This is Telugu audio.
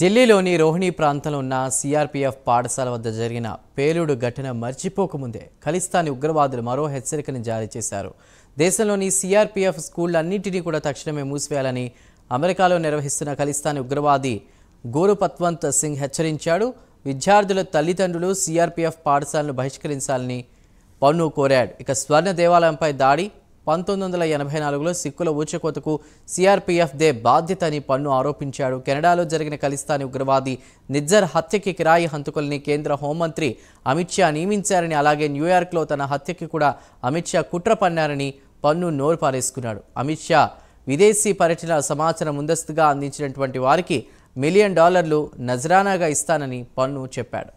ఢిల్లీలోని రోహిణి ప్రాంతంలో ఉన్న సీఆర్పీఎఫ్ పాఠశాల వద్ద జరిగిన పేలుడు ఘటన మర్చిపోకముందే ఖలిస్తాని ఉగ్రవాదులు మరో హెచ్చరికను జారీ చేశారు దేశంలోని సీఆర్పీఎఫ్ స్కూళ్లన్నింటినీ కూడా తక్షణమే మూసివేయాలని అమెరికాలో నిర్వహిస్తున్న ఖలిస్తాని ఉగ్రవాది గోరు పత్వంత్ సింగ్ హెచ్చరించాడు విద్యార్థుల తల్లిదండ్రులు సీఆర్పీఎఫ్ పాఠశాలను బహిష్కరించాలని పన్ను కోరాడు ఇక స్వర్ణ దేవాలయంపై దాడి పంతొమ్మిది వందల ఎనభై నాలుగులో సిక్కుల ఊచకోతకు సిఆర్పీఎఫ్ దే బాధ్యత అని పన్ను ఆరోపించాడు కెనడాలో జరిగిన కలిస్తాని ఉగ్రవాది నిజ్జర్ హత్యకి కిరాయి హంతుకుల్ని కేంద్ర హోంమంత్రి అమిత్ షా నియమించారని అలాగే న్యూయార్క్లో తన హత్యకి కూడా అమిత్ షా కుట్ర పన్నారని పన్ను నోరు పారేసుకున్నాడు అమిత్ షా విదేశీ పర్యటన సమాచారం ముందస్తుగా అందించినటువంటి వారికి మిలియన్ డాలర్లు నజరానాగా ఇస్తానని పన్ను చెప్పాడు